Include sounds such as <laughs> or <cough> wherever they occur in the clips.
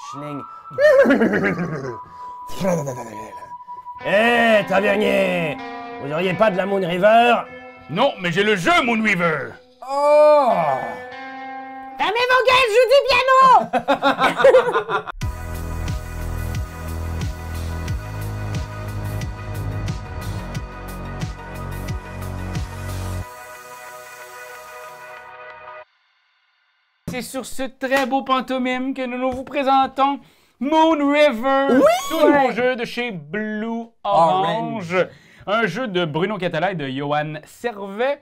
Schling. <laughs> Eh, t'as tavernier Vous auriez pas de la Moon River Non, mais j'ai le jeu Moon River Oh Fermez mon gueules, je dis bien piano <laughs> c'est sur ce très beau pantomime que nous vous présentons Moon River, tout nouveau jeu de chez Blue Orange. Un jeu de Bruno Catala et de Johan Servet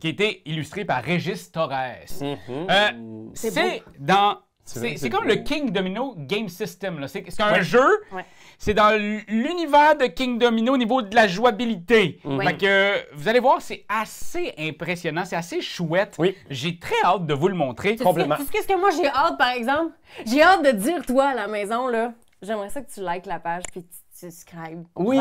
qui était illustré par Régis Torres. Mm-hmm. Euh, c'est dans c'est comme le King Domino Game System. C'est un jeu, c'est dans l'univers de King Domino au niveau de la jouabilité. Mhm. vous allez voir, c'est assez impressionnant, c'est assez chouette. J'ai très hâte de vous le montrer. Complètement. Qu'est-ce que moi j'ai hâte, par exemple? J'ai hâte de dire, toi, à la maison, j'aimerais ça que tu likes la page subscribe. Oui,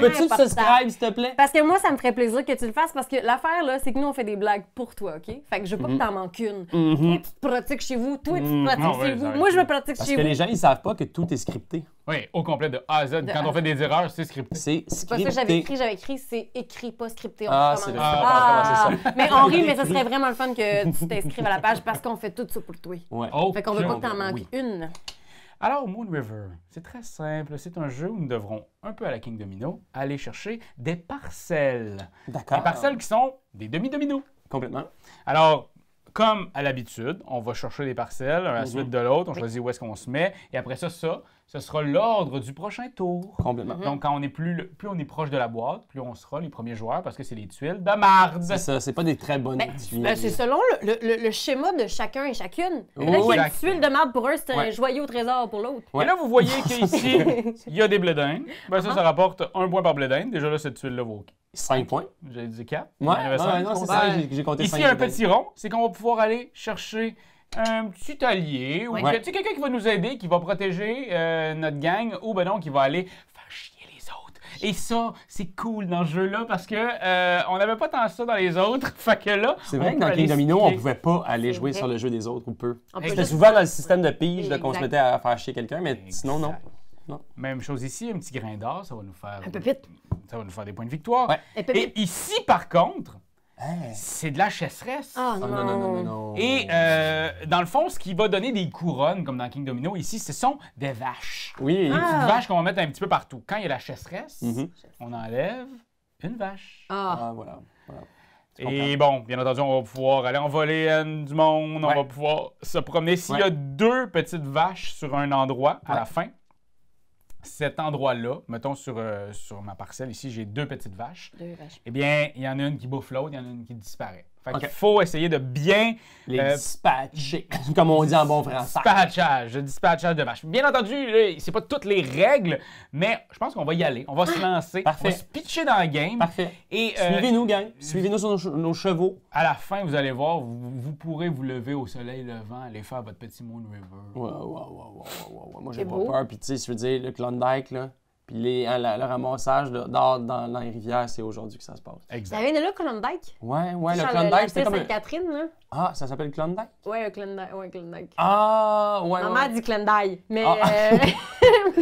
peux-tu te subscribe, s'il te plaît? Parce que moi, ça me ferait plaisir que tu le fasses parce que l'affaire, là, c'est que nous, on fait des blagues pour toi, OK? Fait que je veux pas que mhm. t'en manques une. Mhm. Pratique chez vous, toi, tu te mhm. chez vous, moi, je me pratique chez vous. Parce que les gens, ils savent pas que tout est scripté. Oui, au complet, de A à Z. Quand on fait des erreurs, c'est scripté. C'est scripté. pas que j'avais écrit, j'avais écrit, c'est écrit, pas scripté. ah, c'est ah! Mais on mais ce serait vraiment le fun que tu t'inscrives à la page parce qu'on fait tout ça pour toi. Ouais. Oh, fait qu'on veut pas que t'en manques une. Alors, Moon River, c'est très simple. C'est un jeu où nous devrons, un peu à la King Domino, aller chercher des parcelles. D'accord. Des parcelles qui sont des demi-dominos. Complètement. Alors, comme à l'habitude, on va chercher des parcelles, à la mm-hmm. suite de l'autre, on choisit où est-ce qu'on se met, et après ça, ça, ce sera l'ordre du prochain tour. Complètement. Donc, quand on est plus, plus on est proche de la boîte, plus on sera les premiers joueurs parce que c'est les tuiles de marde. C'est ça, c'est pas des très bonnes ben, ben, tuiles. c'est selon le, schéma de chacun et chacune. là, Une tuile de marde pour un, c'est un joyau trésor pour l'autre. Et là, vous voyez qu'ici, <laughs> il y a des blédins. Ben, ça, ça ah. rapporte un point par blédin. Déjà, là, cette tuile-là vaut 5 points. J'ai dit 4. non, non, c'est ça, j'ai compté Ici, un petit rond, c'est qu'on va pouvoir aller chercher un petit allié ou quelqu'un qui va nous aider, qui va protéger euh, notre gang ou ben non, qui va aller faire chier les autres. Et ça, c'est cool dans ce jeu-là parce que euh, on n'avait pas tant ça dans les autres. <laughs> Fait que là, c'est vrai que dans King Domino, on pouvait pas aller jouer sur le jeu des autres ou peu. C'était souvent dans le système de pige qu'on se mettait à faire chier quelqu'un, mais sinon non. Même chose ici, un petit grain d'or, ça va nous faire. Un peu vite. Ça va nous faire des points de victoire. Et ici, par contre, Hein? C'est de la chasseresse. Ah, ah non. non, Et euh, dans le fond, ce qui va donner des couronnes, comme dans King Domino ici, ce sont des vaches. Oui. Des ah. vaches qu'on va mettre un petit peu partout. Quand il y a la chasseresse, mm-hmm. on enlève une vache. Ah, ah voilà. Et bon, bien entendu, on va pouvoir aller en du monde, on va pouvoir se promener. S'il y a deux petites vaches sur un endroit à la fin, cet endroit-là, mettons sur, euh, sur ma parcelle ici, j'ai deux petites vaches. Deux vaches. Eh bien, il y en a une qui bouffe l'autre, il y en a une qui disparaît. Fait faut essayer de bien les euh, dispatcher, <laughs> comme on dit en bon français. Dispatchage, dispatchage de match. Bien entendu, c'est pas toutes les règles, mais je pense qu'on va y aller. On va se ah, lancer, Parfait. on va se pitcher dans le game. Euh, suivez-nous, gang. Suivez-nous sur nos, chevaux. À la fin, vous allez voir, vous, pourrez vous lever au soleil levant, aller faire votre petit Moon River. Ouais, ouais, ouais, Moi, j'ai pas peur. Puis tu sais, je veux dire, le Klondike, là. Puis hein, le ramassage d'or dans, dans, les rivières, c'est aujourd'hui que ça se passe. Exact. Vous de là, Klondike? Ouais, ouais, le Klondike, c'était comme... Sainte-Catherine, là. Ah, ça s'appelle Klondike? Ouais, un Klondike, ouais, Klondike. Ah, ouais, Maman dit Klondike, mais... mais ah. euh, <laughs>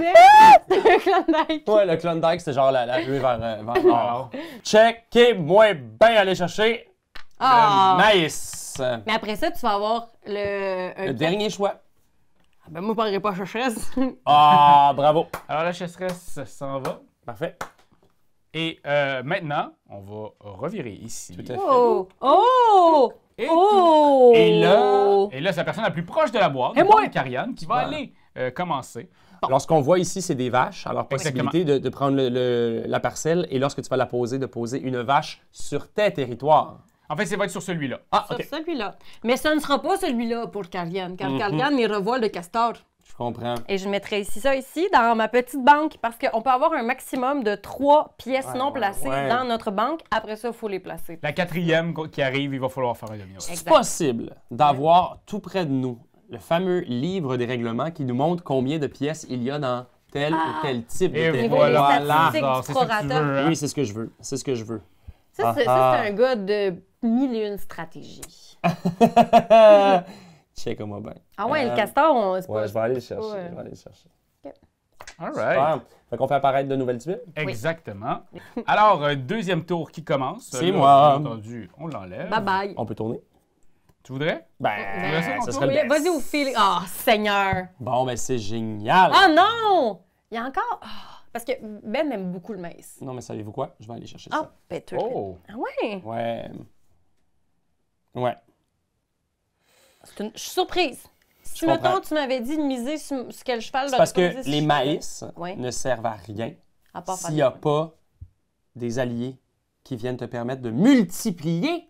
le Klondike. Ouais, le Klondike, c'était genre la, la rue vers, euh, vers Check Checkez-moi ben aller chercher ah. le maïs. Mais après ça, tu vas avoir le... le dernier choix. Ah ben, moi, je parlerai pas à <laughs> Ah, bravo. Alors, la Chasseresse s'en va. Parfait. Et euh, maintenant, on va revirer ici. Tout à fait. Oh! Oh! oh! Et, là, et là c'est la personne la plus proche de la boîte, et moi, qui va aller euh, commencer. Alors, ce qu'on voit ici, c'est des vaches. Alors, possibilité de, prendre la parcelle et lorsque tu vas la poser, de poser une vache sur tes territoires. En fait, ça va être sur celui-là. Ah, sur celui-là. Mais ça ne sera pas celui-là pour Carian, car mm -hmm. il revoit le castor. Je comprends. Et je mettrai ici ça ici dans ma petite banque parce qu'on peut avoir un maximum de trois pièces non placées dans notre banque. Après ça, il faut les placer. La quatrième qui arrive, il va falloir faire un demi C'est possible d'avoir tout près de nous le fameux livre des règlements qui nous montre combien de pièces il y a dans tel ou ah! tel type de Voilà, c'est ce que veux. Hein. Oui, c'est ce que je veux. C'est ce que je veux. Ça, c'est ah, ah. un gars de mille et une stratégies. <laughs> Check-moi bien. Ah ouais, le euh, castor, on se Ouais, je vais aller le chercher. Euh, je vais aller le chercher. OK. All right. Fait qu'on fait apparaître de nouvelles tuiles. Exactement. <laughs> Alors, euh, deuxième tour qui commence. C'est moi. Bien entendu, on l'enlève. Bye bye. On peut tourner. Tu voudrais? Ben, ça, oh, ben, serait le Vas-y au fil. Oh, Seigneur. Bon, ben, c'est génial. Oh non! Il y a encore. Ah, parce que Ben aime beaucoup le maïs. Non, mais savez-vous quoi? Je vais aller chercher ben, oh, ça. Ah, Oh! Ah ouais? Ouais. Ouais. Je suis surprise. Si, mettons, tu m'avais dit de miser sur, quel cheval... Parce que les maïs ne servent à rien s'il n'y a pas des alliés qui viennent te permettre de multiplier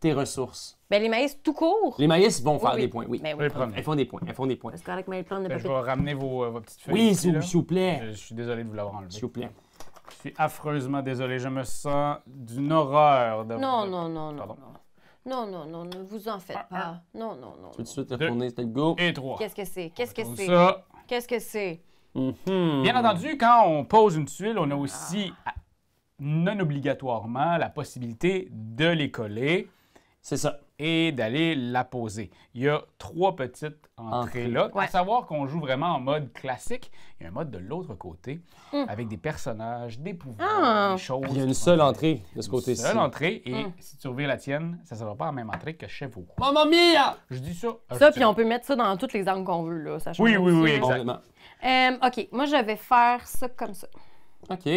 tes ressources. ben les maïs tout court. Les maïs vont faire des points, oui. Ben, elles font des points, elles font des points. Ben, je vais ramener euh, vos, petites feuilles. Oui, s'il vous plaît. Je, suis désolé de vous l'avoir enlevé. vous plaît. Je suis affreusement désolé. Je me sens d'une horreur. De... Non, non, non, non. non. Non, non, non, ne vous en faites ah, ah. pas. Non, non, non. Tout de suite c'est c'est go. Et trois. Qu'est-ce que c'est? Qu'est-ce que c'est? Qu'est-ce que c'est? Mm-hmm. Bien entendu, quand on pose une tuile, on a aussi, ah, non obligatoirement, la possibilité de les coller. C'est ça et d'aller la poser. Il y a trois petites entrées là, Pour à savoir qu'on joue vraiment en mode classique. Il y a un mode de l'autre côté hum. avec des personnages, des pouvoirs, ah. des choses. Il y a une seule entrée de ce côté-ci. Une seule entrée et hum. si tu ouvres la tienne, ça ne sera pas la même entrée que chez vous. Maman mia! Je dis ça. Ça, puis on peut mettre ça dans toutes les angles qu'on veut là. oui, oui, oui, exactement. Euh, ok, moi je vais faire ça comme ça. Ok,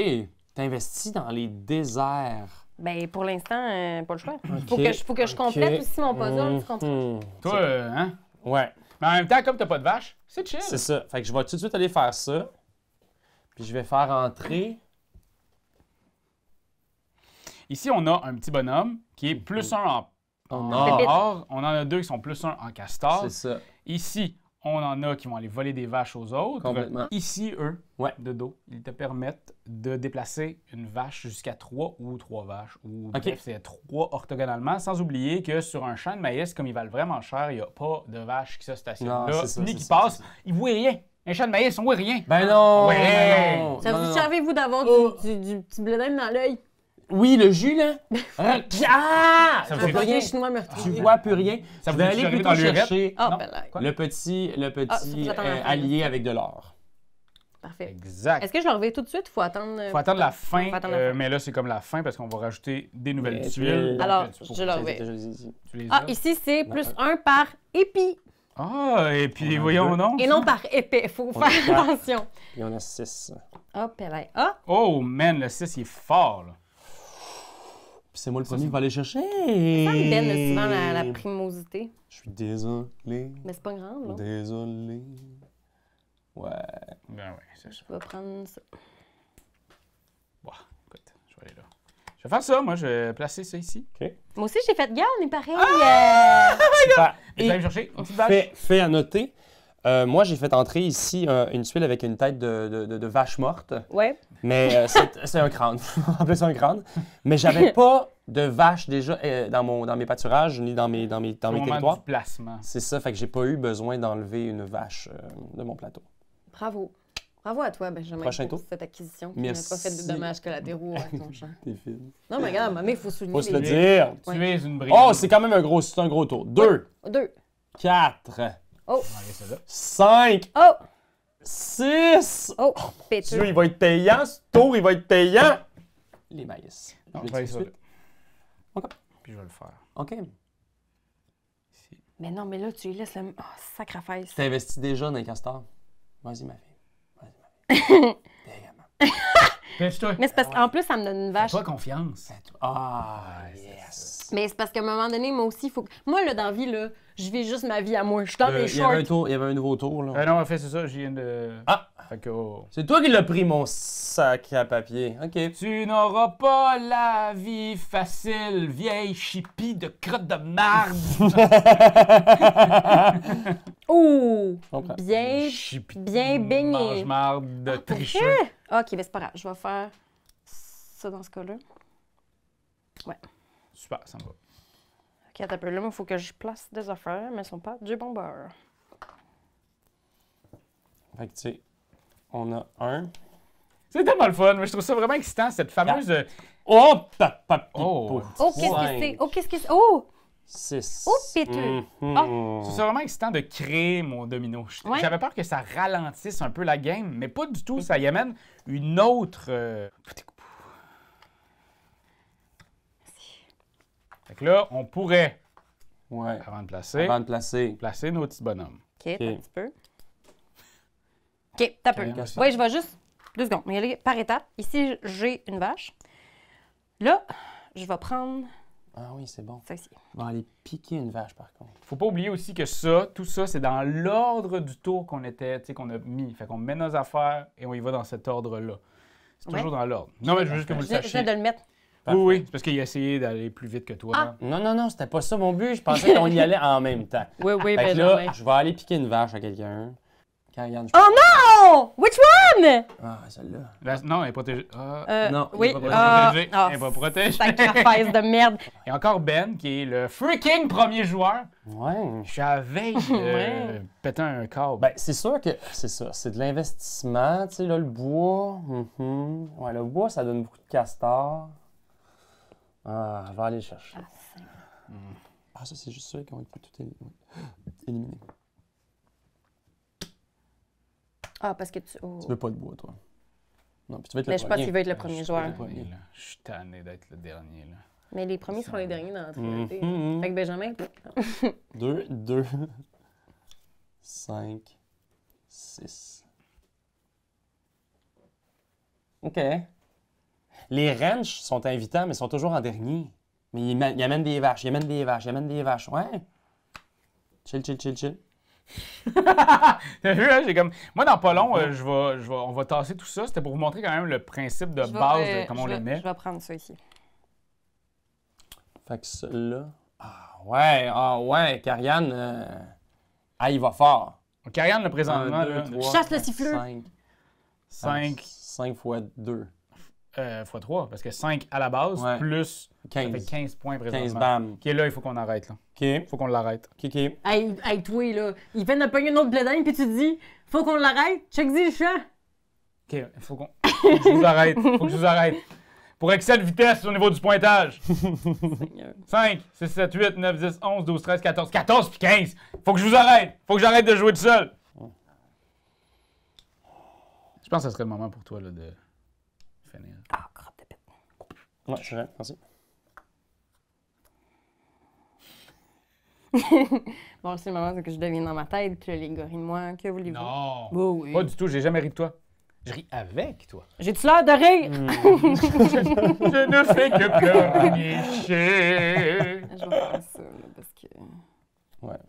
t'investis dans les déserts. Ben, pour l'instant, euh, pas le choix. Il faut que, je, faut que je complète aussi mon puzzle, mhm. tu Toi, euh, hein? Ouais. Mais en même temps, comme t'as pas de vache, c'est chill. C'est ça. Fait que je vais tout de suite aller faire ça. Puis je vais faire entrer. Ici, on a un petit bonhomme qui est plus mhm. un en, en or. On en a deux qui sont plus un en castor. C'est ça. Ici, on en a qui vont aller voler des vaches aux autres. Complètement. Ici, eux, de dos, ils te permettent de déplacer une vache jusqu'à trois ou trois vaches. Ou bref, c'est trois orthogonalement, sans oublier que sur un champ de maïs, comme ils valent vraiment cher, il n'y a pas de vaches qui se stationne là, ni qui passent. Ils ne voient rien. Un champ de maïs, on voit rien. Ben non! Ben ça vous servait, vous d'avoir oh. du, petit dans l'œil? Oui, le jus, là. <laughs> Hein? Ah! Ça veut rien. chinois meurtrier. Tu vois plus rien. Ça vous aller plutôt chercher ah, ben le petit, le ah, petit euh, allié avec de l'or. Parfait. Exact. Est-ce que je le tout de suite? Faut attendre. Euh, faut attendre la fin. Faut attendre la euh, fin. mais là, c'est comme la fin parce qu'on va rajouter des nouvelles tuiles. Alors, je le reviens. Ah, ici, c'est plus un par épi. Ah, et puis voyons, non? Et non par Il faut faire attention. Il y en a six. Hop, pelle. Ah! Oh, man, le six, il est fort, là. Puis c'est moi le premier qui va aller chercher. Ça me donne souvent la, primosité. Je suis désolé. Mais c'est pas grave, là. Désolé. Ouais. Ben ouais. ça. Je vais prendre ça. Bon, écoute, je vais aller là. Je vais faire ça, moi, je vais placer ça ici. OK. Moi aussi, j'ai fait gaffe on est pareil. Ah! Euh... God! <laughs> Bah, et, Et chercher une petite bâche. à noter, euh, moi, j'ai fait entrer ici euh, une tuile avec une tête de, de- de- vache morte, Ouais. mais euh, c'est- un crâne. <laughs> en plus, c'est un crâne. Mais j'avais <laughs> pas de vache déjà euh, dans, mon, dans mes pâturages ni dans mes, dans mes, dans mes moment territoires. du placement. C'est ça, fait que j'ai pas eu besoin d'enlever une vache de mon plateau. Bravo. Bravo à toi, Benjamin, Prochain tour. cette acquisition qui n'a Merci. pas fait de dommages collatéraux à ton <laughs> champ. Non, mais regarde, mais il faut souligner. Faut se le dire. Tu es une brique. Oh, c'est quand même un gros, c'est un gros tour. Deux. Deux. Quatre. Oh! 5! Oh! 6! Oh! oh il va être payant. Ce tour, il va être payant. Les maïs. Non, je vais Puis je vais le faire. OK. Mais non, mais là, tu lui laisses le. Oh, sacre T'investis déjà dans les castors. Vas-y, ma fille. Vas-y, ma fille. <laughs> Mais c'est parce ah qu'en plus, ça me donne une vache. Pas confiance. Ben, ah, yes. Mais c'est parce qu'à un moment donné, moi aussi, il faut. que... Moi, là, dans la vie, là, je vis juste ma vie à moi. Je suis dans mes Il un il y avait un nouveau tour, là. Ah non, en fait, c'est ça, je viens de. Ah! Oh. C'est toi qui l'a pris, mon sac à papier. OK. Tu n'auras pas la vie facile, vieille chipie de crotte de marde. <laughs> Ouh! Bien. bien baigné. Mange-marde de ah, tricheur. OK, mais ben, c'est pas grave. Je vais faire ça dans ce cas-là. Ouais. Super, ça me va. OK, à peu. Là, il faut que je place des affaires, mais elles sont pas du bon beurre. Fait que, tu on a un. C'est tellement le fun, mais je trouve ça vraiment excitant, cette fameuse. Euh, oh, pap, oh. oh, qu'est-ce que c'est? Oh, qu'est-ce que c'est? Oh! Six. Oh, pété. C'est mhm. ah. vraiment excitant de créer mon domino. J'avais peur que ça ralentisse un peu la game, mais pas du tout. Mm. Ça y amène une autre. Euh, Merci. Fait que là, on pourrait, ouais. avant de placer, avant de placer. placer nos petits bonhommes. OK, un petit peu. OK, t'as Oui, je vais juste. Deux secondes. Mais allez, par étapes. Ici, j'ai une vache. Là, je vais prendre. Ah oui, c'est bon. Ça ici. On va aller piquer une vache, par contre. Faut pas oublier aussi que ça, tout ça, c'est dans l'ordre du tour qu'on était, qu'on a mis. Fait qu'on met nos affaires et on y va dans cet ordre-là. C'est toujours dans l'ordre. Non, mais je veux juste que vous le sachiez. viens de le mettre. Oui, oui, c'est parce qu'il a essayé d'aller plus vite que toi. Ah. Non, non, non, c'était pas ça mon but. Je pensais qu'on y <laughs> allait en même temps. Oui, oui, mais ben là, je vais aller piquer une vache à quelqu'un. Oh non! Which one? Ah, celle-là. non, elle est protégée. Ah. Euh, non, oui. Ah. Ah. elle est pas protégée. elle est pas protégée. de merde. <laughs> Et encore Ben, qui est le freaking premier joueur. Ouais. Je suis à veille ouais. péter un câble. Ben, c'est sûr que c'est ça. C'est de l'investissement. Tu sais, là, le bois. Mm Ouais, le bois, ça donne beaucoup de castors. Ah, va vais aller chercher. Ah, ça, c'est juste ceux qui ont été tout éliminés. Ah, parce que tu. Oh. Tu veux pas de bois, toi. Non, puis tu veux être le Mais ben, je pense qu'il veut être le premier joueur. Je suis tanné, d'être le dernier, là. Mais les premiers seront les derniers dans la mm-hmm. Fait que Benjamin. <laughs> Deux deux cinq six. OK. Les ranchs sont invitants, mais sont toujours en dernier. Mais ils, amènent des vaches, ils amènent des vaches, ils amènent des vaches. Ouais. Chill, chill, chill, chill. <laughs> Hein, j'ai comme. Moi, dans pas euh, je on va tasser tout ça. C'était pour vous montrer quand même le principe de base de euh, comment on le met. Je vais prendre ça ici. Fait que cela. Ah ouais, ah ouais, Karianne, ah, euh, il va fort. Karianne, le présentement, Chasse le siffleux. 5 5 fois 2. Euh, fois 3 parce que 5 à la base, plus 15. Ça 15 points présentement. 15 bam. Qui là, il faut qu'on arrête. Là. OK. Il faut qu'on l'arrête. OK, OK. Hey, toi, là, il vient de pogner une autre bledane, puis tu te dis, faut qu'on l'arrête. Check-y le OK, il faut qu'on. Faut que je vous arrête. Faut que je vous arrête. Pour excès de vitesse au niveau du pointage. 5, 6, 7, 8, 9, 10, 11, 12, 13, 14. 14 puis 15. Faut que je vous arrête. Faut que j'arrête de jouer tout seul. Oh. Je pense que ce serait le moment pour toi là, de finir. Ah, crotte de pète. Ouais, je suis rien. Merci. <laughs> bon, c'est le moment que je deviens dans ma tête, que les gars rient de moi, que voulez-vous? Non! Oh, Pas du tout, j'ai jamais ri de toi. Je ris avec toi. J'ai-tu l'air de rire? Hmm. <laughs> <laughs> je, ne fais que pleurnicher. je vais faire ça, là, parce que... Ouais.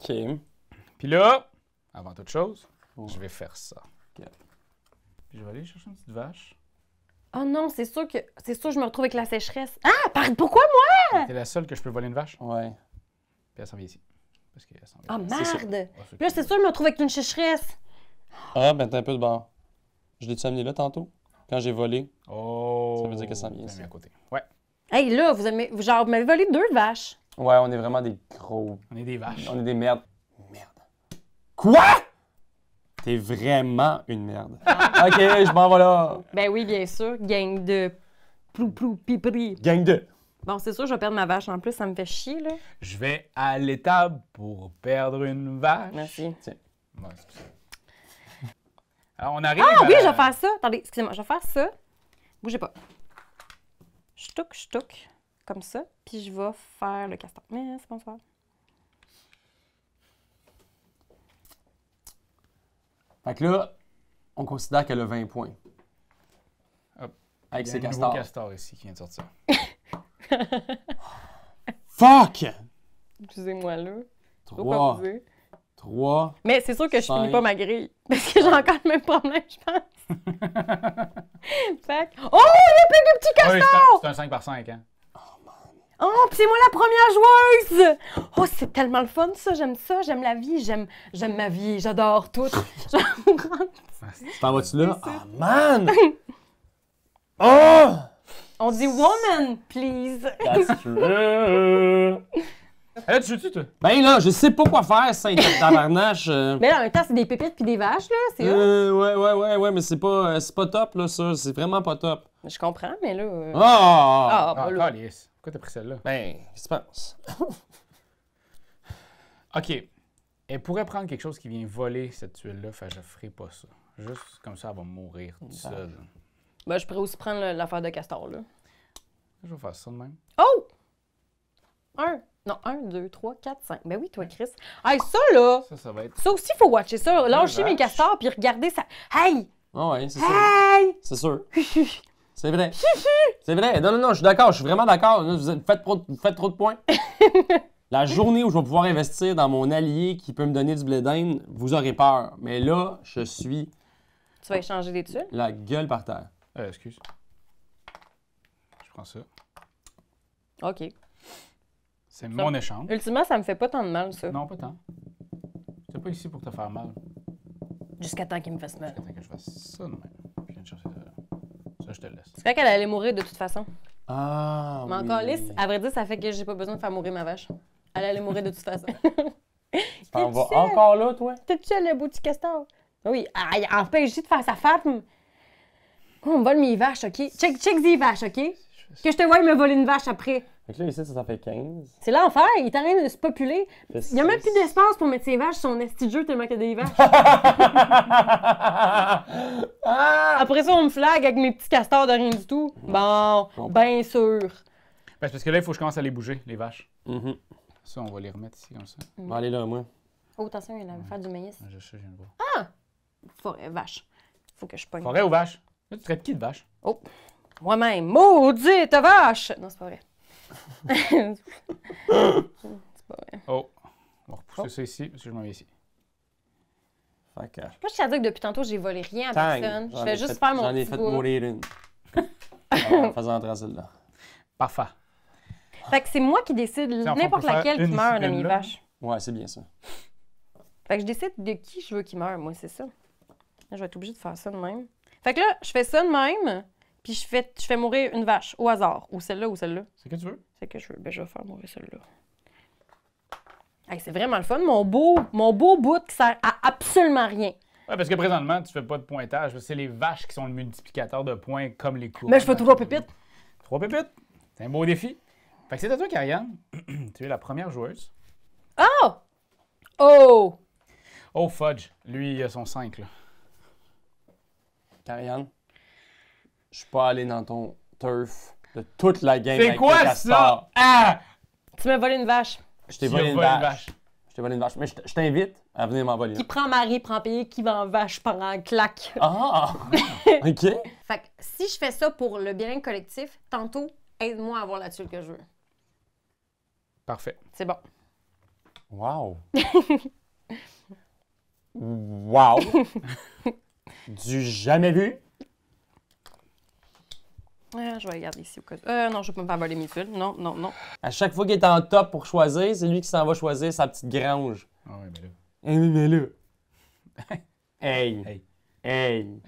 OK. Puis là, avant toute chose, oh. je vais faire ça. Okay je vais aller chercher une petite vache. Oh non, c'est sûr que c'est sûr je me retrouve avec la sécheresse. Ah, par... pourquoi moi? T'es la seule que je peux voler une vache? Ouais. Puis elle s'en vient ici. Parce qu'elle s'en vient. Oh ah, merde! Puis là, c'est sûr que je me retrouve avec une sécheresse. Ah, ben t'es un peu de bord. Je l'ai-tu amené là tantôt? Quand j'ai volé. Oh! Ça veut dire qu'elle s'en vient ici. à côté. Ouais. Hey, là, vous avez, genre, vous m'avez volé deux vaches. Ouais, on est vraiment des gros. On est des vaches. On est des merdes. Merde. Quoi? C'est vraiment une merde. Ah. OK, je m'en vais là. Ben oui, bien sûr. Gang de plou plou pipri. Gang de. Bon, c'est sûr, je vais perdre ma vache en plus, ça me fait chier, là. Je vais à l'étable pour perdre une vache. Merci. Tiens. Alors, on arrive. Ah oui, je vais faire ça. Attendez, excusez-moi, je vais faire ça. Bougez pas. Stuk touque, comme ça. Puis je vais faire le castor. Mais c'est bonsoir. Fait que là, on considère qu'elle a 20 points. Hop. Avec Il y a un castor ici qui vient de sortir. <laughs> Fuck! Excusez-moi là. Trois. Trois. Mais c'est sûr que je finis pas ma grille. <laughs> Parce que j'ai encore le même problème, je pense. <laughs> fait Oh, il y a plein de petits ah castors! c'est un 5 par 5, hein? Oh, c'est moi la première joueuse! Oh, c'est tellement le fun, ça. J'aime ça, j'aime la vie, j'aime, j'aime ma vie, j'adore tout. <laughs> T'en vas-tu là? Ah, oh, man! <laughs> Oh! On dit woman, please. That's true. Hey, tu joues-tu, toi? Ben là, je sais pas quoi faire, ça, <laughs> tabarnache. Euh... Mais là, en même temps, c'est des pépites puis des vaches, là, c'est euh, Ouais, ouais, ouais, ouais, mais c'est pas, euh, pas top, là, ça. C'est vraiment pas top. Je comprends, mais là... Oh! Ah, là. Pourquoi t'as pris celle-là? Ben, qu'est-ce que tu penses? <laughs> OK. Elle pourrait prendre quelque chose qui vient voler cette tuile-là, fait je ferai pas ça. Juste comme ça, elle va mourir tout ça. seul. Ben, je pourrais aussi prendre l'affaire de castor, là. Je vais faire ça de même. Oh! Un! Non, 1, 2, 3, 4, 5. Ben oui, toi, Chris. Hey, ça, là. Ça, ça va être. Ça aussi, il faut watcher ça. Lâchez mes castors puis regarder ça. Hey! Oui, ah ouais, c'est hey! C'est sûr. C'est vrai. c'est vrai. Non, non, non, je suis d'accord. Je suis vraiment d'accord. Vous faites trop, trop de points. <laughs> La journée où je vais pouvoir investir dans mon allié qui peut me donner du blé d'Inde, vous aurez peur. Mais là, je suis. Tu vas échanger des tuiles? La gueule par terre. Euh, excuse. Je prends ça. OK. C'est mon échange. Ultimement, ça me fait pas tant de mal, ça. Non, pas tant. T'es pas ici pour te faire mal. Jusqu'à temps qu'il me fasse mal. Jusqu'à temps que je fasse ça non mais. Je viens de chercher ça. Ça, je te laisse. C'est vrai qu'elle allait mourir de toute façon. Ah. Mais encore lisse, à vrai dire, ça fait que j'ai pas besoin de faire mourir ma vache. Elle allait mourir de toute façon. <laughs> tu encore là, toi? T'es tu le bout du castor? Oui, elle empêche de faire sa femme. Oh, on me vole mes vaches, OK? Check, check vaches, OK? Que je te vois me voler une vache après. Fait que là, ici, ça, ça fait 15. C'est l'enfer, il est en train de se populer. Il n'y a même plus d'espace pour mettre ses vaches sur son estigeux tellement qu'il y a des vaches. <laughs> ah! Après ça, on me flague avec mes petits castors de rien du tout. Bon, bien sûr. Ben, parce que là, il faut que je commence à les bouger, les vaches. Mm-hmm. Ça, on va les remettre ici, comme ça. Mm. Bon, allez là, moi. Oh, attention, il va a fait faire du maïs. Je sais, je viens de Ah! Forêt, vache. Faut que je pogne. Forêt ou vache? Là, tu traites qui de vache? Oh! Moi-même. Maudite vache! Non, c'est pas vrai. Oh, on va repousser oh. ça ici parce que je m'en vais ici. Fait que... Moi, je suis à dire que depuis tantôt, j'ai volé rien à personne. Je vais juste faire mon J'en ai fait mourir une. <laughs> Ah, en faisant entrer celle-là. Parfait. Fait que c'est moi qui décide n'importe laquelle qui meurt de mes vaches. Ouais, c'est bien ça. Fait que je décide de qui je veux qu'il meure, moi, c'est ça. Je vais être obligée de faire ça de même. Fait que là, je fais ça de même puis je fais, je fais mourir une vache au hasard, ou celle-là ou celle-là. C'est que tu veux? C'est que je veux. Ben, je vais faire mourir celle-là. c'est vraiment le fun, mon beau, mon beau bout qui sert à absolument rien. Ouais parce que présentement, tu fais pas de pointage. C'est les vaches qui sont le multiplicateur de points comme les coups. Mais je fais trois pépites. Trois pépites. C'est un beau défi. c'est à toi, Karianne. <clears throat> tu es la première joueuse. Oh! Oh! Oh, fudge. Lui, il a son 5, là. Karianne, je suis pas allé dans ton turf de toute la game. C'est quoi ça? Ah! Tu m'as volé une vache. Je t'ai volé une vache. Je t'ai volé une vache. Mais je t'invite à venir m'en voler Qui prend Marie, prend pays, qui vend vache, prend un claque. Ah! <laughs> OK. Fait que si je fais ça pour le bien collectif, tantôt, aide-moi à avoir la tuile que je veux. Parfait. C'est bon. Wow! <laughs> wow! du jamais vu je vais regarder ici au cas. Euh, non, je ne peux pas voler mes pulls. Non, non, non. À chaque fois qu'il est en top pour choisir, c'est lui qui s'en va choisir sa petite grange. Ah eh oui, mais là. mais <laughs> là. hey. Hey. Hey. Hey.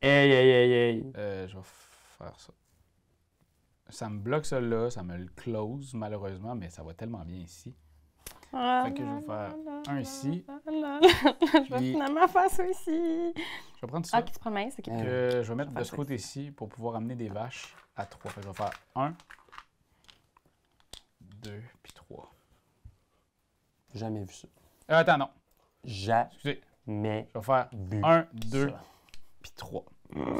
Hey, hey, hey, hey. Euh, je vais faire ça. Ça me bloque ça là, ça me le close malheureusement, mais ça va tellement bien ici. Ah, fait que je vais faire un ici. <laughs> je vais finalement faire ça ici. Je vais prendre ça. Ah, qui se c'est qui Je vais mettre de ce côté-ci pour pouvoir amener des vaches à trois. Fait que je vais faire un, deux, puis trois. Jamais vu ça. Euh, attends, non. Jamais. mais Je vais faire un, deux, puis trois.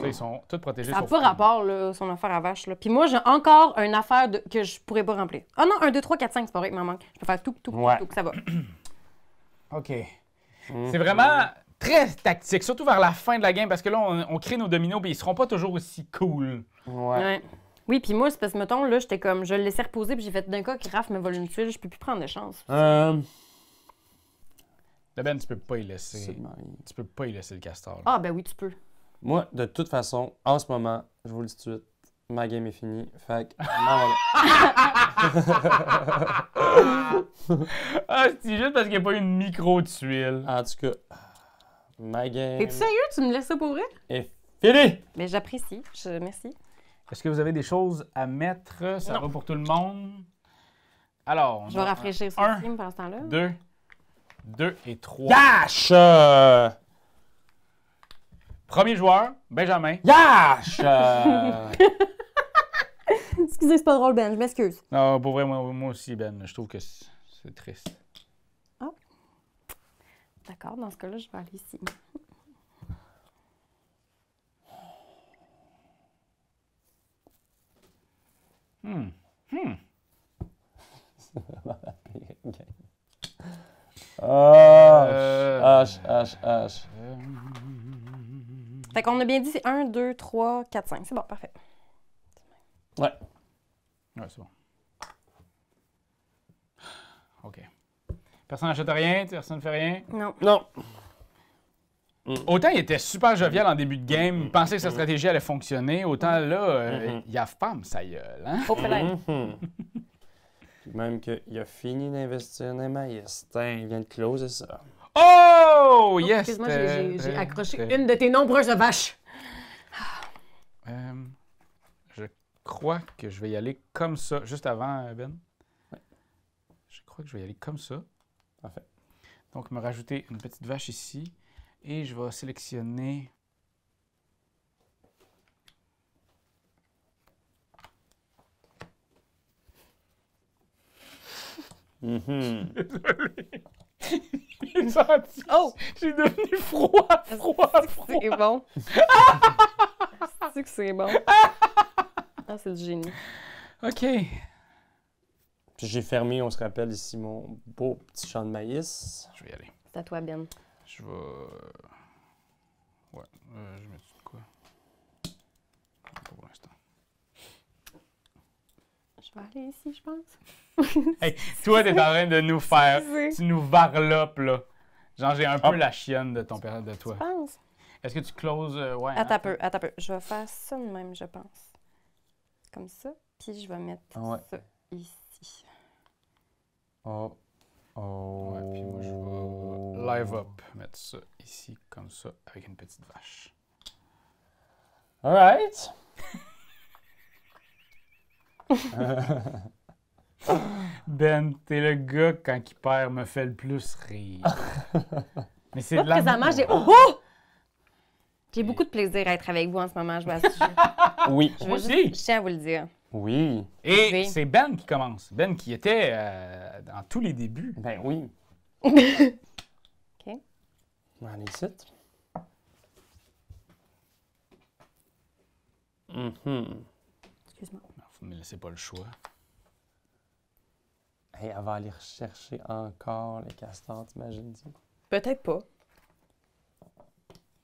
Ça, ils sont tous protégés. Ça n'a pas rapport, là, son affaire à vache. Là. Puis moi, j'ai encore une affaire que je pourrais pas remplir. Ah non, 1, 2, 3, 4, 5, c'est pas vrai, il m'en manque. Je peux faire tout, tout, tout, que ça va. <clears throat> OK. Mm-hmm. C'est vraiment très tactique, surtout vers la fin de la game, parce que là, on, crée nos dominos, puis ils seront pas toujours aussi cool. Ouais. Oui, puis moi, c'est parce que, mettons, là, j'étais comme, je le laissais reposer, puis j'ai fait d'un coup que Raph me vole une tuile, je peux plus prendre de chance. Euh... Ben, tu peux pas y laisser. Tu peux pas y laisser le castor. Ah, ben oui, tu peux. Moi, de toute façon, en ce moment, je vous le dis tout de suite, ma game est finie. Fait que, <laughs> ah, c'est juste parce qu'il n'y a pas eu une micro-tuile. En tout cas, ma game. es tu sérieux? Tu me laisses ça pour vrai? Et fini! Mais j'apprécie. Je... Merci. Est-ce que vous avez des choses à mettre? Ça va pour tout le monde? Alors, Je vais rafraîchir ce film pendant ce temps-là. Deux, deux et trois. Dash! Premier joueur, Benjamin. Yash! Euh. <laughs> Excusez, c'est pas drôle, Ben. Je m'excuse. Non, pour vrai, moi, aussi, Ben. Je trouve que c'est triste. Ah. D'accord, dans ce cas-là, je vais aller ici. Hum. Hum. c'est vraiment la pire fait qu'on a bien dit, c'est 1, 2, 3, 4, 5. C'est bon, parfait. Ouais. Ouais, c'est bon. OK. Personne n'achète rien, personne ne fait rien? Non. Non. Mm. Autant il était super jovial en début de game, pensait que sa stratégie allait fonctionner, autant là, euh, mm-hmm. il a femme sa gueule. Hein? Au mm-hmm. <laughs> Même qu'il a fini d'investir dans les maïs. il vient de closer ça. Oh! oh! yes! Excuse-moi, j'ai accroché une de tes nombreuses vaches. Ah. Euh, je crois que je vais y aller comme ça, juste avant, euh, Ben. Je crois que je vais y aller comme ça. Parfait. Donc, me rajouter une petite vache ici. Et je vais sélectionner... <laughs> Mhm. <laughs> oh! J'ai devenu froid, froid, ah, froid. C'est bon. c'est que c'est bon. Ah, c'est du génie. OK. Puis j'ai fermé, on se rappelle ici, mon beau petit champ de maïs. Je vais y aller. C'est à toi, Ben. Je vais. Euh, ouais, euh, je mets quoi? pour l'instant. Je vais aller ici, je pense. <laughs> hey, toi, t'es en train de nous faire. Tu nous varlopes, là. Genre, j'ai un peu ah. la chienne de ton père, de toi. Est-ce que tu closes. Euh, ouais. Attends hein? un peu, attends peu. Je vais faire ça de même, je pense. Comme ça. Puis je vais mettre ah ça ici. Oh. Oh. Ouais, puis moi, je vais live up. Mettre ça ici, comme ça, avec une petite vache. All right. <laughs> <laughs> ben, t'es le gars quand qui perd me fait le plus rire. <laughs> Mais c'est de la j'ai. Oh, oh! J'ai beaucoup de plaisir à être avec vous en ce moment, je vois ce <laughs> Oui. Je, Moi aussi. je tiens à vous le dire. Oui. Et c'est Ben qui commence. Ben qui était euh, dans tous les débuts. Ben oui. <laughs> OK. On va aller mm-hmm. Excuse-moi. Vous ne me laissez pas le choix. Hey, elle va aller rechercher encore les castors, t'imagines-tu? Peut-être pas.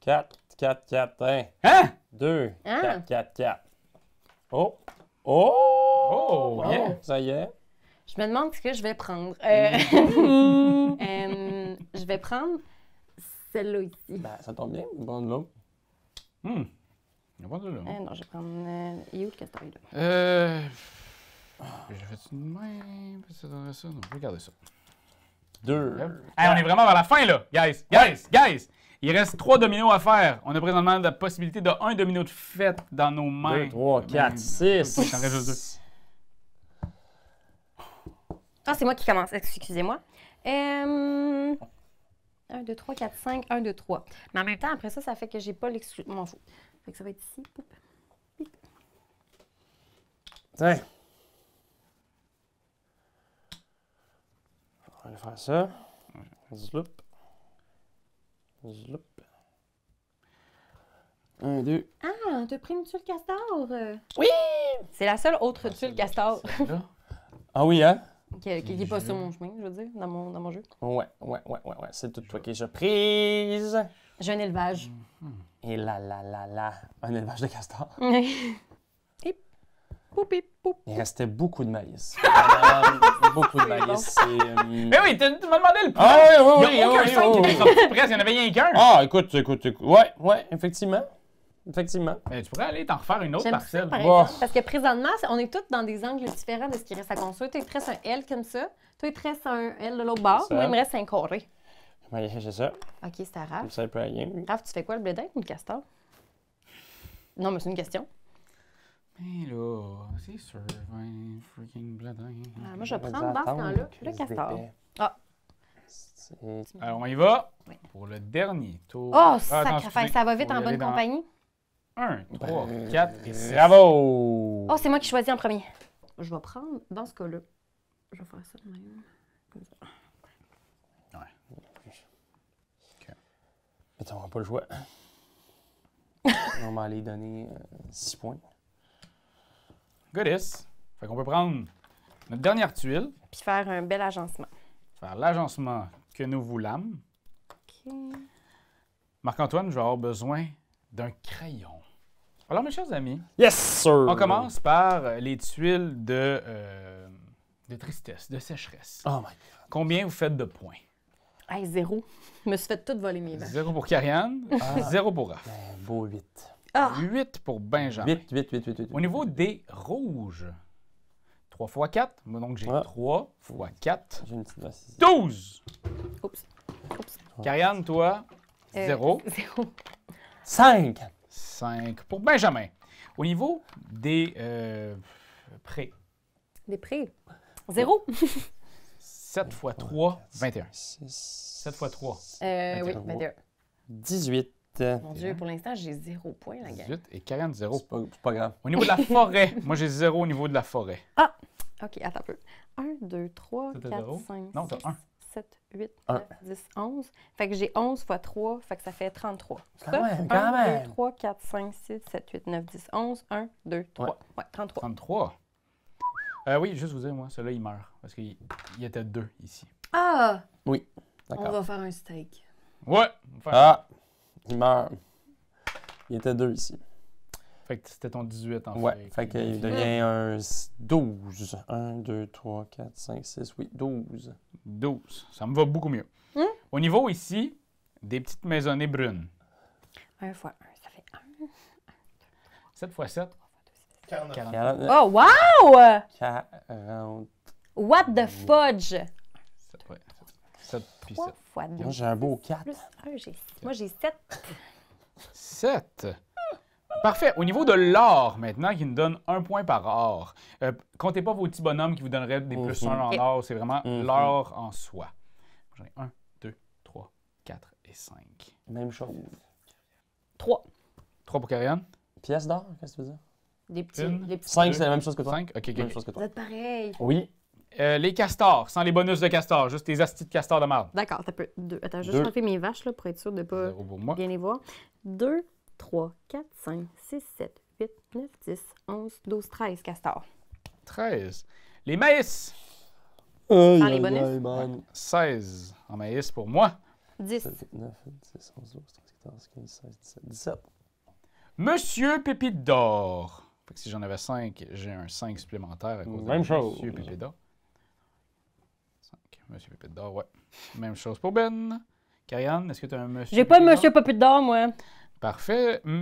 4, 4, 4, 1. Hein? 2, 4, 4, 4. Oh! Oh! Oh, oh, Ça y est. Je me demande ce que je vais prendre. Euh, <laughs> <laughs> euh je vais prendre celle-là ici. Ben, ça tombe bien. Bonne l'autre. Hum. Il y a pas de là. non, je vais prendre. euh, il est où le Euh. Je fait une main, ça donnerait ça. Non, regardez ça. Deux. Hey, on est vraiment vers la fin, là. Guys, guys, guys. Il reste trois dominos à faire. On a présentement la possibilité de un domino de fête dans nos mains. Deux, trois, quatre, six. Ah, c'est moi qui commence. Excusez-moi. Euh... 1, 2, 3, 4, 5, 1, 2, 3. Mais en même temps, après ça, ça fait que j'ai pas l'exclusion. Mon fou. Fait que ça va être ici. Tiens. On va faire ça. Zloop, zloop, Un, deux. Ah, t'as pris une tuile castor. Euh. Oui! C'est la seule autre ah, tuile castor. <laughs> ah oui, hein? Qui n'est pas sur mon chemin, je veux dire, dans mon, dans mon jeu. Ouais, ouais, ouais, ouais, ouais. C'est tout toi qui je surprise. J'ai un élevage. Mhm. Et là, là, là, là. Un élevage de castor. <laughs> <laughs> Il restait beaucoup de maïs. <laughs> Euh, beaucoup de maïs. Euh, mais oui, tu m'as demandé le prix. Ah oui, oui, oui. Il n'y a il n'y en avait rien qu'un. Ah, écoute, écoute, écoute. Ouais, ouais, effectivement. Effectivement. Mais tu pourrais aller t'en refaire une autre parcelle. Parce que présentement, on est tous dans des angles différents de ce qui reste à construire. Tu es te un L comme ça. Toi, tu te un L de l'autre bord. Moi, il me reste un carré. Oui, ça. OK, c'est à Raph. Raph, tu fais quoi, le blédin ou le castor? Non, mais c'est une question. Mais ben là, c'est sûr, freaking blood Ah, moi, je vais prendre dans ce cas là le castor. Ah! Alors, on y va pour le dernier tour. Oh, ah, ça va vite en bonne compagnie. 1, ben, trois, euh, quatre, et bravo! Oh, c'est moi qui choisis en premier. Je vais prendre dans ce cas-là. Je vais faire ça de même. Comme ça. Ouais. OK. Mais vas pas le choix. <laughs> on va aller donner euh, six points. Goddess. Fait qu'on peut prendre notre dernière tuile. Puis faire un bel agencement. Faire l'agencement que nous voulâmes. OK. Marc-Antoine, je vais avoir besoin d'un crayon. Alors, mes chers amis. Yes, sir! On commence par les tuiles de, euh, de tristesse, de sécheresse. Oh my God. Combien vous faites de points? Hey, zéro. <laughs> Je me suis fait tout voler mes vaches. Zéro pour Karianne, ah. zéro pour Raph. Ben, beau 8. 8 ah. pour Benjamin. 8, 8, 8, 8, 8. Au niveau des rouges, 3 x 4. Moi, donc, j'ai 3 x 4. J'ai une petite 12! Oups. Oups. Karianne, toi, 0. 0. 5. 5 pour Benjamin. Au niveau des euh, prêts. Des prêts? 0. 7 x 3, 21. 7 x 3. Euh, 21. Oui, 21. 18. Euh, Mon Dieu, pour l'instant, j'ai zéro point, la gueule. 18 et 40, zéro. C'est pas, grave. Au niveau de la <laughs> forêt, moi, j'ai zéro au niveau de la forêt. Ah! OK, attends un peu. 1, 2, 3, 4, 5, 6, 7, 8, 9, 10, 11. Fait que j'ai 11 fois 3, fait que ça fait 33. ça, quand 1, 2, 3, 4, 5, 6, 7, 8, 9, 10, 11. 1, 2, 3. Ouais, 33. 33. Euh, oui, juste vous dire, moi, celui-là, il meurt. Parce qu'il y était deux ici. Ah! Oui, d'accord. On va faire un steak. Ouais! On va Ah! Il meurt. Il était deux ici. Fait que c'était ton 18 en ouais, fait. fait qu'il devient un 12. 1, 2, 3, 4, 5, 6, oui, 12. 12. Ça me va beaucoup mieux. Hmm? Au niveau ici, des petites maisonnées brunes. 1 x 1, ça fait 1. 7 x 7. 49. 49. Oh, wow! 40. What the fudge? 3 fois 2. j'ai un beau 4. 1, j'ai Moi, j'ai 7. 7. Parfait. Au niveau de l'or, maintenant, qui nous donne un point par or, euh, comptez pas vos petits bonhommes qui vous donneraient des plus 1 mhm. en or. C'est vraiment mhm. l'or en soi. J'en ai 1, 2, 3, 4 et 5. Même chose. 3. 3 pour Karianne. Pièce d'or, qu'est-ce que tu veux dire? Des petits. 5, c'est la même chose que toi. 5, ok, ok. Même chose que toi. Vous êtes pareil. Oui. Euh, les castors, sans les bonus de castors, juste les astis de castors de marde. D'accord, t'as peux... Deux. Attends, je vais mes vaches là, pour être sûr de ne pas bien les voir. 2, 3, 4, 5, 6, 7, 8, 9, 10, 11, 12, 13 castors. 13. Les maïs. Euh, sans les bonus. 16 en maïs pour moi. 10. 9, 10, 11, 12, 13, 14, 15, 16, 17, 17. Monsieur Pépite d'or. Fait que si j'en avais 5, j'ai un 5 supplémentaire à cause Même de chose. Monsieur Pépite d'or. Monsieur Paput d'or, ouais. Même chose pour Ben. Karianne, est-ce que tu as un monsieur? J'ai pas de monsieur Paput d'or, moi. Parfait. <laughs>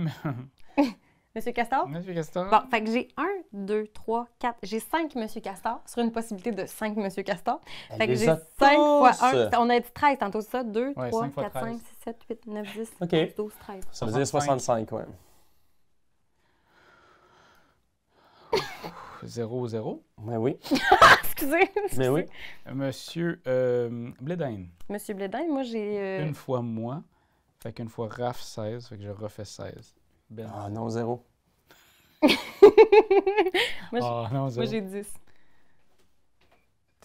Monsieur Castor? Monsieur Castor. Bon, fait que j'ai un, deux, trois, quatre. J'ai cinq monsieur Castor sur une possibilité de cinq monsieur Castor. Fait que j'ai cinq fois un. On a dit 13 tantôt, ça? 2, 3, 4, 5, 6, 7, 8, 9, 10, 11, 12, 13. Ça faisait 65, ouais. <laughs> 0-0. Ben oui. <laughs> excusez, ben excusez. Mais oui. Monsieur euh, Monsieur Bledine, moi j'ai. Euh, Une fois moi. Fait qu'une fois Raph 16, fait que je refais 16. Ben. Ah non, 0. <laughs> moi, ah, j'ai- Ah, 10.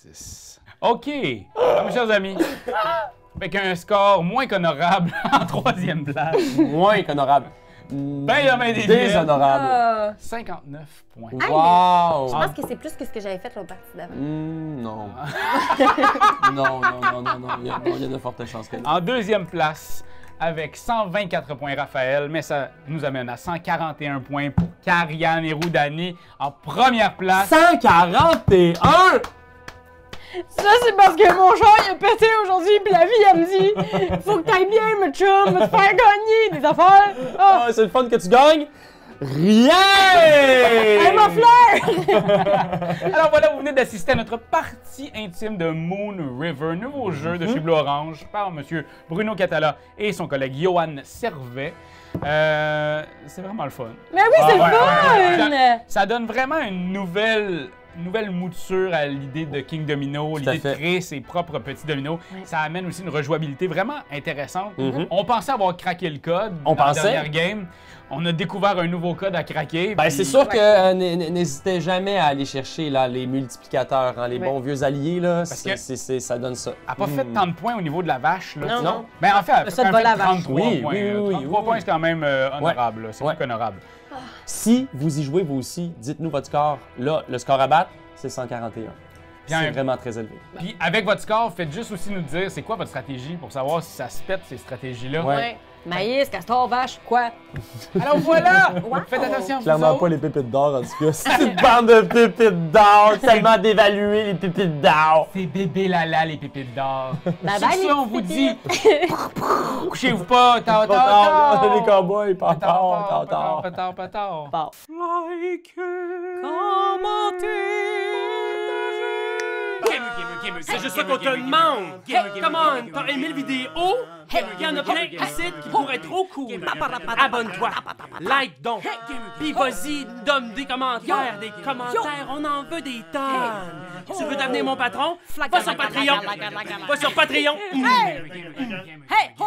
10. OK! mes chers amis, <laughs> avec un score moins qu'honorable en troisième place. Moins qu'honorable. Ben, Benjamin des Déshonorable. 59 ah. points. Wow! Je pense que c'est plus que ce que j'avais fait l'autre partie d'avant. Hmm, ah. <laughs> non. non. non. Non, non, non, Il y a, de fortes chances qu'elle. En deuxième place, avec 124 points Raphaël, mais ça nous amène à 141 points pour Kariane et Roudani en première place. 141! Ça, c'est parce que mon chat, il a pété aujourd'hui, puis la vie, elle me dit Faut que t'ailles bien, me chum, me faire gagner des affaires. Ah. Ah, c'est le fun que tu gagnes. Rien! Elle ma fleur! <laughs> Alors voilà, vous venez d'assister à notre partie intime de Moon River, nouveau mhm. jeu de chez Blue Orange par Monsieur Bruno Catala et son collègue Johan Servet. Euh, c'est vraiment le fun. Mais oui, c'est le ah, fun! ça, donne vraiment une nouvelle nouvelle mouture à l'idée de King Domino, l'idée de créer ses propres petits dominos. Ça amène aussi une rejouabilité vraiment intéressante. Mhm. On pensait avoir craqué le code On pensait. dernière game on a découvert un nouveau code à craquer. Ben, c'est sûr que euh, n'hésitez jamais à aller chercher là, les multiplicateurs, hein, les bons vieux alliés. Là, Parce que ça donne ça. Elle n'a pas hmm. fait tant de points au niveau de la vache. Là, non. Ben, en fait, elle a fait, 33 points. points, c'est quand même euh, honorable. C'est plus honorable. Si vous y jouez vous aussi, dites-nous votre score. Là, le score à battre, c'est 141. C'est vraiment très élevé. Puis avec votre score, faites juste aussi nous dire c'est quoi votre stratégie pour savoir si ça se pète ces stratégies-là. Oui. Maïs, castor, vache, quoi? <laughs> Alors voilà! Faites attention, Clairement vous pas les pépites d'or, en tout cas. <laughs> C'est une bande de pépites d'or! Tellement d'évaluer les pépites d'or! C'est bébé lala, les pépites d'or. <laughs> Bye bye, on vous dit, couchez-vous pas, tard, tard, Les cowboys, pas tard, tard, Pas tard, pas tard. Likez, commentez, partagez. C'est juste ça qu'on te demande. Come on, t'as aimé le vidéo? Il y en a plein ici qui pourraient être trop cool. Abonne-toi, like donc, puis vas-y, donne des commentaires, des commentaires, on en veut des tonnes. Tu veux devenir mon patron? Va sur Patreon! Va sur Patreon! Hey!